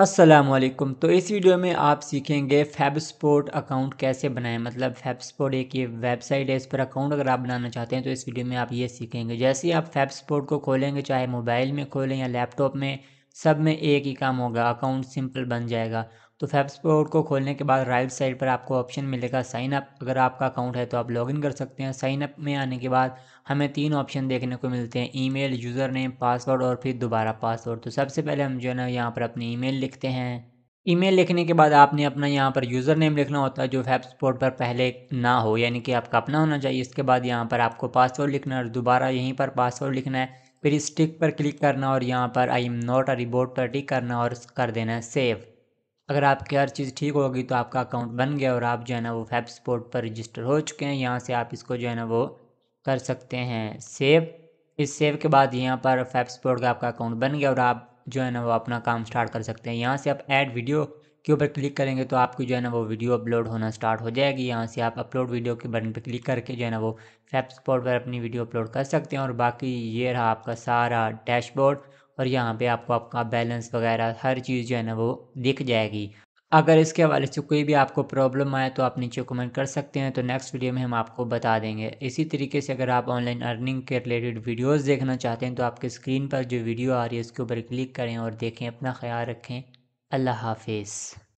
असलम तो इस वीडियो में आप सीखेंगे फैबस्पोर्ट अकाउंट कैसे बनाएं मतलब फैबस्पोर्ट एक ये वेबसाइट है इस पर अकाउंट अगर आप बनाना चाहते हैं तो इस वीडियो में आप ये सीखेंगे जैसे ही आप फैबस्पोर्ट को खोलेंगे चाहे मोबाइल में खोलें या लैपटॉप में सब में एक ही काम होगा अकाउंट सिंपल बन जाएगा तो फेब्सपोर्ट को खोलने के बाद राइट साइड पर आपको ऑप्शन मिलेगा साइन अप अगर आपका अकाउंट है तो आप लॉगिन कर सकते हैं साइन अप में आने के बाद हमें तीन ऑप्शन देखने को मिलते हैं ईमेल यूज़र नेम पासवर्ड और फिर दोबारा पासवर्ड तो सबसे पहले हम जो है ना यहाँ पर अपनी ईमेल लिखते हैं ईमेल लिखने के बाद आपने अपना यहाँ पर यूज़र नेम लिखना होता है जो वेबसपोर्ट पर पहले ना हो यानी कि आपका अपना होना चाहिए इसके बाद यहाँ पर आपको पासवर्ड लिखना है और दोबारा यहीं पर पासवर्ड लिखना है फिर स्टिक पर क्लिक करना और यहाँ पर आई एम नॉट अ रिबोट पर टिक करना और कर देना है सेव अगर आपकी हर चीज़ ठीक होगी तो आपका अकाउंट बन गया और आप जो है ना वो फैप स्पोर्ट पर रजिस्टर हो चुके हैं यहाँ से आप इसको जो है ना वो कर सकते हैं सेव इस सेव के बाद यहाँ पर फैप स्पोर्ट का आपका अकाउंट बन गया और आप जो है ना वो अपना काम स्टार्ट कर सकते हैं यहाँ से आप ऐड वीडियो के ऊपर क्लिक करेंगे तो आपकी जो है ना वो वीडियो अपलोड होना स्टार्ट हो जाएगी यहाँ से आप अपलोड वीडियो के बटन पर क्लिक करके जो है ना वो फैप स्पोर्ट पर अपनी वीडियो अपलोड कर सकते हैं और बाकी ये रहा आपका सारा डैशबोर्ड और यहाँ पे आपको आपका बैलेंस वगैरह हर चीज़ जो है ना वो दिख जाएगी अगर इसके हवाले से कोई भी आपको प्रॉब्लम आए तो आप नीचे कमेंट कर सकते हैं तो नेक्स्ट वीडियो में हम आपको बता देंगे इसी तरीके से अगर आप ऑनलाइन अर्निंग के रिलेटेड वीडियोस देखना चाहते हैं तो आपके स्क्रीन पर जो वीडियो आ रही है उसके ऊपर क्लिक करें और देखें अपना ख्याल रखें अल्लाह हाफिज़